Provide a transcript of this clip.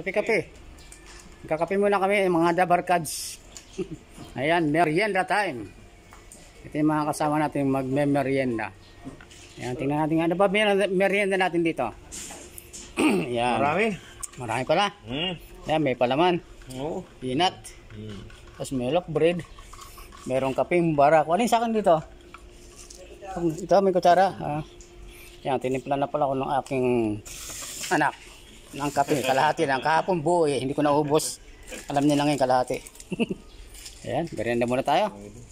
Kape-kape. Kakape muna kami mga dabarkads. Ayan, merienda time. Ito yung mga kasama natin magme-merienda. Ayan, tingnan natin ano ba merienda natin dito. Ayan. Marami. Marami pala. Mm. Ayan, may palaman. Oo. Oh. Peanut. Mm. Tapos milk bread. Merong kaping barak. Ano yung sa akin dito? Ito, may kutsara. Ah. Ayan, tinimpla na pala ako ng aking anak ng kape. Kalahati lang. Kahapon buo eh. Hindi ko naubos. Alam niya lang yung kalahati. Ayan, berenda muna tayo.